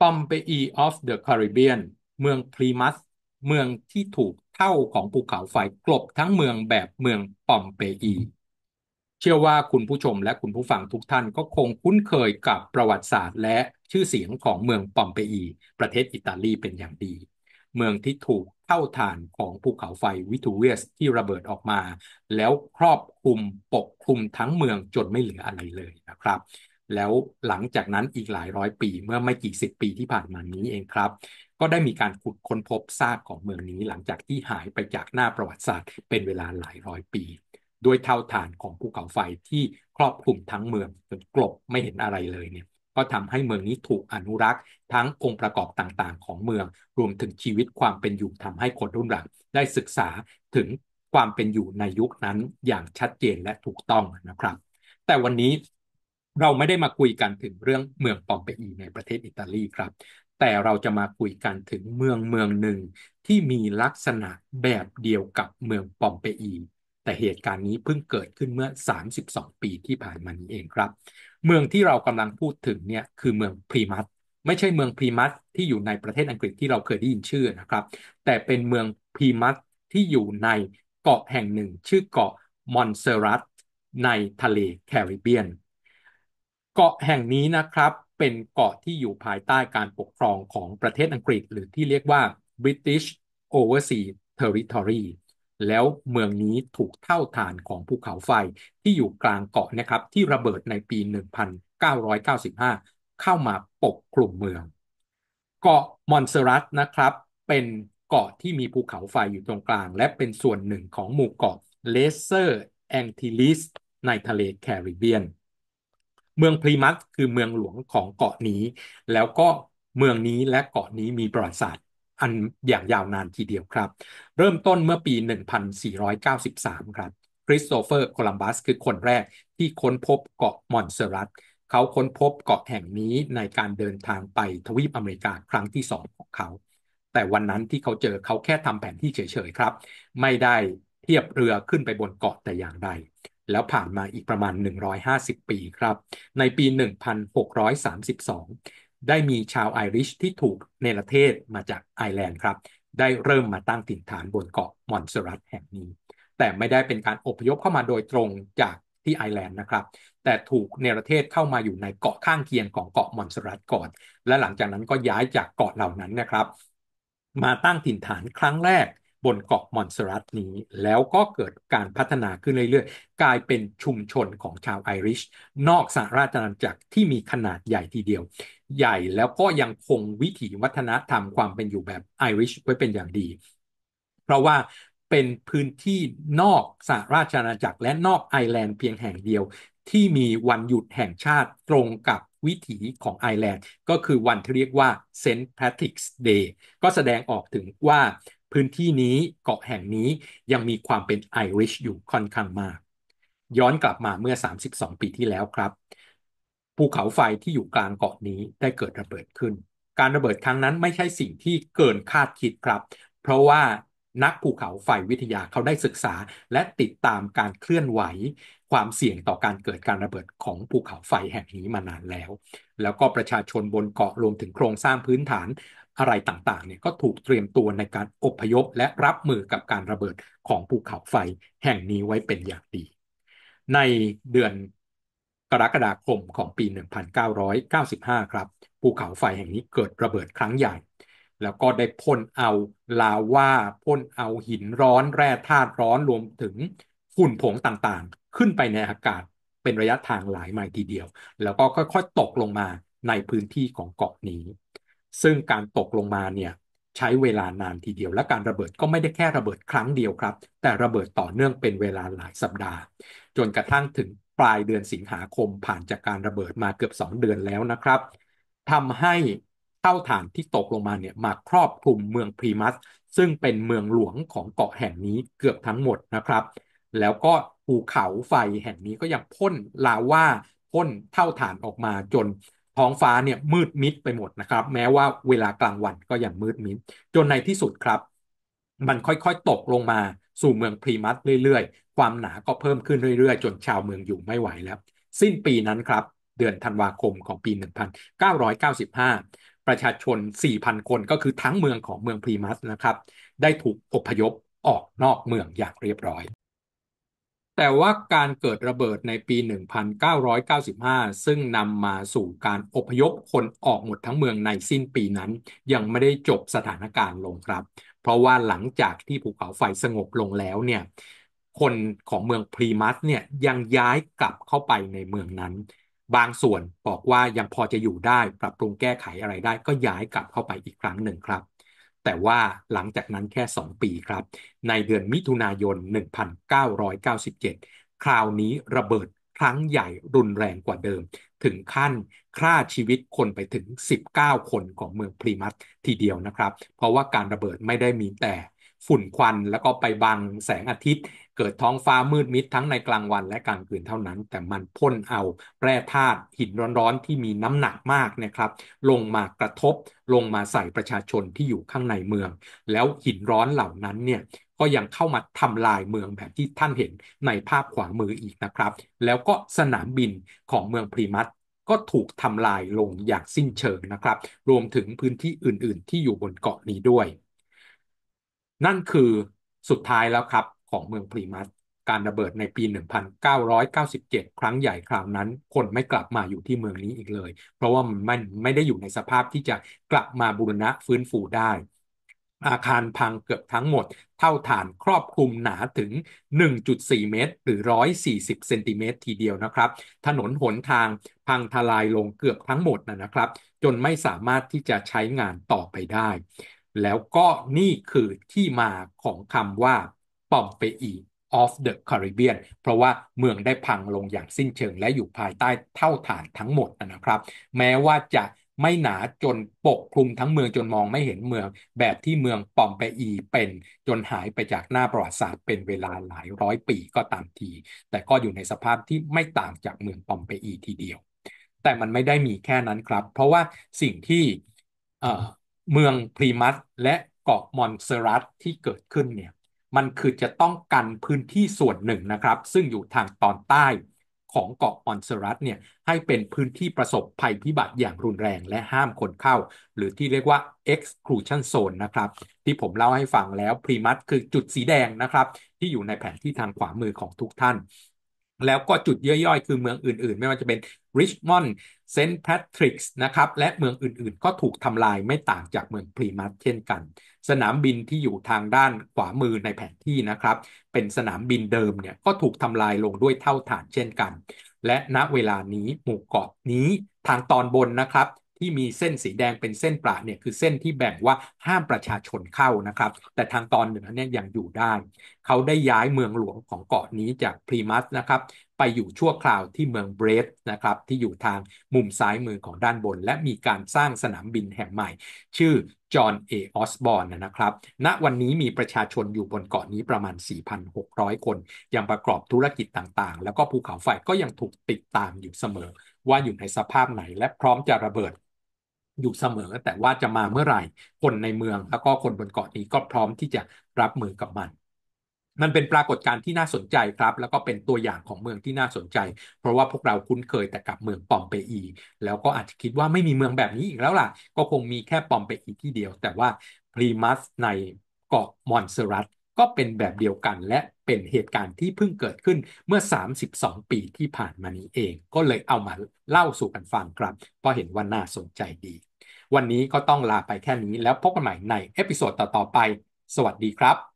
ปอมเปอีออฟเดอะคาริบเบียนเมืองพรีมัส เมืองที่ถูกเท่าของภูเขาไฟกลบทั้งเมืองแบบเมืองปอมเปอี เชื่อว่าคุณผู้ชมและคุณผู้ฟังทุกท่านก็คงคุ้นเคยกับประวัติศาสตร์ และชื่อเสียงของเมืองปอมเปอี ประเทศอิตาลีเป็นอย่างดี เมืองที่ถูกเท่าฐานของภูเขาไฟวิทูเวียส ที่ระเบิดออกมา แล้วครอบคลุมปกคลุมทั้งเมืองจนไม่เหลืออะไรเลยนะครับแล้วหลังจากนั้นอีกหลายร้อยปีเมื่อไม่กี่สิบปีที่ผ่านมานี้เองครับ ก็ได้มีการขุดค้นพบซากของเมืองนี้หลังจากที่หายไปจากหน้าประวัติศาสตร์เป็นเวลาหลายร้อยปีด้วยเท่าฐานของภูเขาไฟที่ครอบคลุมทั้งเมืองจนกลบไม่เห็นอะไรเลยเนี่ย ก็ทำให้เมืองนี้ถูกอนุรักษ์ ทั้งองค์ประกอบต่าง ๆ ของเมือง รวมถึงชีวิตความเป็นอยู่ทำให้คนรุ่นหลังได้ศึกษาถึงความเป็นอยู่ในยุคนั้นอย่างชัดเจนและถูกต้องนะครับ แต่วันนี้เราไม่ได้มาคุยกันถึงเรื่องเมืองปอมเปอีในประเทศอิตาลีครับ แต่เราจะมาคุยกันถึงเมืองเมืองหนึ่ง ที่มีลักษณะแบบเดียวกับเมืองปอมเปอี แต่เหตุการณ์นี้เพิ่งเกิดขึ้นเมื่อ 32 ปีที่ผ่านมานี้เองครับ เมืองที่เรากำลังพูดถึงเนี่ยคือเมืองพรีมัตไม่ใช่เมืองพรีมัตที่อยู่ในประเทศอังกฤษที่เราเคยได้ยินชื่อนะครับ แต่เป็นเมืองพรีมัตที่อยู่ในเกาะแห่งหนึ่งชื่อเกาะมอนเซรัตในทะเลแคริบเบียนเกาะแห่งนี้นะครับเป็นเกาะที่อยู่ภายใต้การปกครองของประเทศอังกฤษ หรือที่เรียกว่า British Overseas Territory แล้วเมืองนี้ถูกเท่าฐานของภูเขาไฟที่อยู่กลางเกาะนะครับที่ระเบิดในปี 1995 เข้ามาปกคลุมเมือง เกาะมอนเซรัตนะครับเป็นเกาะที่มีภูเขาไฟอยู่ตรงกลางและเป็นส่วนหนึ่งของหมู่เกาะเลเซอร์แองติลิสในทะเลแคริบเบียนเมืองพรีมัสคือเมืองหลวงของเกาะนี้ แล้วก็เมืองนี้และเกาะนี้มีประวัติศาสตร์ อันอย่างยาวนานทีเดียวครับ เริ่มต้นเมื่อปี 1493 ครับคริสโตเฟอร์โคลัมบัสคือคนแรกที่ค้นพบเกาะมอนเซรัตเขาค้นพบเกาะแห่งนี้ในการเดินทางไปทวีปอเมริกาครั้งที่สองของเขา แต่วันนั้นที่เขาเจอเขาแค่ทำแผนที่เฉยๆ ครับ ไม่ได้เทียบเรือขึ้นไปบนเกาะแต่อย่างใดแล้วผ่านมาอีกประมาณ 150 ปีครับ ในปี 1632 ได้มีชาวไอริชที่ถูกเนรเทศมาจากไอร์แลนด์ครับ ได้เริ่มมาตั้งถิ่นฐานบนเกาะมอนซรัตแห่งนี้ แต่ไม่ได้เป็นการอพยพเข้ามาโดยตรงจากที่ไอร์แลนด์นะครับแต่ถูกเนรเทศเข้ามาอยู่ในเกาะข้างเคียงของเกาะมอนซรัตก่อน และหลังจากนั้นก็ย้ายจากเกาะเหล่านั้นนะครับ มาตั้งถิ่นฐานครั้งแรกบนเกาะมอนสรัตนี้แล้วก็เกิดการพัฒนาขึ้นเรื่อยๆ กลายเป็นชุมชนของชาวไอริชนอกสหราชอาณาจักรที่มีขนาดใหญ่ทีเดียว ใหญ่แล้วก็ยังคงวิถีวัฒนธรรมความเป็นอยู่แบบไอริชไว้เป็นอย่างดี เพราะว่าเป็นพื้นที่นอกสหราชอาณาจักรและนอกไอแลนด์เพียงแห่งเดียว ที่มีวันหยุดแห่งชาติตรงกับวิถีของไอแลนด์ก็คือวันที่เรียกว่าเซนต์แพทริกส์เดย์ก็แสดงออกถึงว่าพื้นที่นี้เกาะแห่งนี้ยังมีความเป็นไอริชอยู่ค่อนข้างมาก ย้อนกลับมาเมื่อ 32 ปีที่แล้วครับ ภูเขาไฟที่อยู่กลางเกาะนี้ได้เกิดระเบิดขึ้น การระเบิดครั้งนั้นไม่ใช่สิ่งที่เกินคาดคิดครับ เพราะว่านักภูเขาไฟวิทยาเขาได้ศึกษาและติดตามการเคลื่อนไหว ความเสี่ยงต่อการเกิดการระเบิดของภูเขาไฟแห่งนี้มานานแล้ว แล้วก็ประชาชนบนเกาะรวมถึงโครงสร้างพื้นฐาน อะไรต่างๆเนี่ยก็ถูกเตรียมตัวในการอพยพ และรับมือกับการระเบิดของภูเขาไฟแห่งนี้ไว้เป็นอย่างดี ในเดือนกรกฎาคมของปี 1995ครับภูเขาไฟแห่งนี้เกิดระเบิดครั้งใหญ่แล้วก็ได้พ่นเอาลาวาพ่นเอาหินร้อนแร่ธาตุร้อนรวมถึงฝุ่นผงต่างๆ ขึ้นไปในอากาศเป็นระยะทางหลายไมล์ทีเดียว แล้วก็ค่อยๆ ตกลงมาในพื้นที่ของเกาะนี้ ซึ่งการตกลงมาเนี่ยใช้เวลานานทีเดียวและการระเบิดก็ไม่ได้แค่ระเบิดครั้งเดียวครับ แต่ระเบิดต่อเนื่องเป็นเวลาหลายสัปดาห์ จนกระทั่งถึงปลายเดือนสิงหาคมผ่านจากการระเบิดมาเกือบ 2 เดือนแล้วนะครับทำให้เท่าฐานที่ตกลงมาเนี่ยมาครอบคลุมเมืองพรีมัส ซึ่งเป็นเมืองหลวงของเกาะแห่งนี้เกือบทั้งหมดนะครับ แล้วก็ภูเขาไฟแห่งนี้ก็ยังพ่นลาว่าพ่นเท่าฐานออกมาจนท้องฟ้าเนี่ยมืดมิดไปหมดนะครับ แม้ว่าเวลากลางวันก็ยังมืดมิดจนในที่สุดครับ มันค่อยๆตกลงมาสู่เมืองพรีมัสเรื่อย ๆ ความหนาก็เพิ่มขึ้นเรื่อย ๆ จนชาวเมืองอยู่ไม่ไหวแล้วสิ้นปีนั้นครับเดือนธันวาคมของปี 1995ประชาชน 4,000 คน ก็คือทั้งเมืองของเมืองพรีมัส นะครับ ได้ถูกอพยพออกนอกเมืองอย่างเรียบร้อย แต่ว่าการเกิดระเบิดในปี 1995 ซึ่งนำมาสู่การอพยพคนออกหมดทั้งเมืองในสิ้นปีนั้น ยังไม่ได้จบสถานการณ์ลงครับ เพราะว่าหลังจากที่ภูเขาไฟสงบลงแล้วเนี่ย คนของเมืองพรีมัสเนี่ยยังย้ายกลับเข้าไปในเมืองนั้นบางส่วนบอกว่ายังพอจะอยู่ได้ปรับปรุงแก้ไขอะไรได้ก็ย้ายกลับเข้าไปอีกครั้งหนึ่งครับ แต่ว่าหลังจากนั้นแค่ 2 ปีครับ ในเดือนมิถุนายน 1997 คราวนี้ระเบิดครั้งใหญ่รุนแรงกว่าเดิม ถึงขั้นฆ่าชีวิตคนไปถึง 19 คนของเมืองพรีมัตทีเดียวนะครับ เพราะว่าการระเบิดไม่ได้มีแต่ฝุ่นควันแล้วก็ไปบังแสงอาทิตย์ เกิดท้องฟ้ามืดมิดทั้งในกลางวัน และกลางคืนเท่านั้น แต่มันพ่นเอาแร่ธาตุหินร้อนๆที่มีน้ำหนักมากนะครับ ลงมากระทบ ลงมาใส่ประชาชนที่อยู่ข้างในเมือง แล้วหินร้อนเหล่านั้นเนี่ยก็ยังเข้ามาทำลายเมืองแบบที่ท่านเห็นในภาพขวามืออีกนะครับ แล้วก็สนามบินของเมืองพรีมัตก็ถูกทำลายลงอย่างสิ้นเชิงนะครับ รวมถึงพื้นที่อื่นๆ ที่อยู่บนเกาะนี้ด้วยนั่นคือสุดท้ายแล้วครับของเมืองพรีมัสการระเบิดในปี 1997 ครั้งใหญ่คราวนั้น คนไม่กลับมาอยู่ที่เมืองนี้อีกเลย เพราะว่ามันไม่ได้อยู่ในสภาพที่จะกลับมาบูรณะฟื้นฟูได้ อาคารพังเกือบทั้งหมด เท่าฐานครอบคลุมหนาถึง 1.4 เมตร หรือ 140เซนติเมตรทีเดียวนะครับ ถนนหนทางพังทลายลงเกือบทั้งหมดนะครับ จนไม่สามารถที่จะใช้งานต่อไปได้แล้วก็นี่คือที่มาของคำว่าปอมเปอี of the Caribbean เพราะว่าเมืองได้พังลงอย่างสิ้นเชิง และอยู่ภายใต้เท่าฐานทั้งหมดนะครับ แม้ว่าจะไม่หนาจนปกคลุมทั้งเมืองจนมองไม่เห็นเมือง แบบที่เมืองปอมเปอี เป็นจนหายไปจากหน้าประวัติศาสตร์ เป็นเวลาหลายร้อยปีก็ตามที แต่ก็อยู่ในสภาพที่ไม่ต่างจากเมืองปอมเปอีทีเดียว แต่มันไม่ได้มีแค่นั้นครับ เพราะว่าสิ่งที่เมืองพรีมัสและเกาะมอนเซอรัตที่เกิดขึ้นเนี่ยมันคือจะต้องกันพื้นที่ส่วนหนึ่งนะครับ ซึ่งอยู่ทางตอนใต้ของเกาะมอนเซรัตเนี่ยให้เป็นพื้นที่ประสบภัยพิบัติอย่างรุนแรงและห้ามคนเข้า หรือที่เรียกว่า exclusion zone นะครับ ที่ผมเล่าให้ฟังแล้วพรีมัสคือจุดสีแดงนะครับที่อยู่ในแผนที่ทางขวามือของทุกท่านแล้วก็จุดย่อยๆ คือเมืองอื่นๆ ไม่ว่าจะเป็นริชมอนด์เซนต์แพทริกส์นะครับและเมืองอื่นๆ ก็ถูกทำลายไม่ต่างจากเมืองพรีมัสเช่นกัน สนามบินที่อยู่ทางด้านขวามือในแผนที่นะครับ เป็นสนามบินเดิมเนี่ยก็ถูกทำลายลงด้วยเท่าฐานเช่นกัน และณเวลานี้หมู่เกาะนี้ทางตอนบนนะครับที่มีเส้นสีแดงเป็นเส้นประเนี่ยคือเส้นที่แบ่งว่าห้ามประชาชนเข้านะครับ แต่ทางตอนเหนือเนี่ยยังอยู่ได้ เขาได้ย้ายเมืองหลวงของเกาะนี้จากพรีมัสนะครับไปอยู่ชั่วคราวที่เมืองเบรดนะครับที่อยู่ทางมุมซ้ายมือของด้านบน และมีการสร้างสนามบินแห่งใหม่ ชื่อจอห์นเอออสบอนนะครับ ณ วันนี้มีประชาชนอยู่บนเกาะนี้ประมาณ 4,600 คน ยังประกอบธุรกิจต่าง ๆ แล้วก็ภูเขาไฟก็ยังถูกติดตามอยู่เสมอ ว่าอยู่ในสภาพไหน และพร้อมจะระเบิดอยู่เสมอแต่ว่าจะมาเมื่อไหร่ คนในเมืองแล้วก็คนบนเกาะนี้ก็พร้อมที่จะรับมือกับมัน มันเป็นปรากฏการณ์ที่น่าสนใจครับแล้วก็เป็นตัวอย่างของเมืองที่น่าสนใจ เพราะว่าพวกเราคุ้นเคยแต่กับเมืองปอมเปอีแล้วก็อาจจะคิดว่าไม่มีเมืองแบบนี้อีกแล้วล่ะก็คงมีแค่ปอมเปอีที่เดียวแต่ว่าพรีมัสในเกาะมอนเซรัตก็เป็นแบบเดียวกันและเป็นเหตุการณ์ที่เพิ่งเกิดขึ้นเมื่อ 32 ปีที่ผ่านมานี้เอง ก็เลยเอามาเล่าสู่กันฟังครับเพราะเห็นว่าน่าสนใจดี วันนี้ก็ต้องลาไปแค่นี้แล้วพบกันใหม่ในเอพิโซดต่อๆไป สวัสดีครับ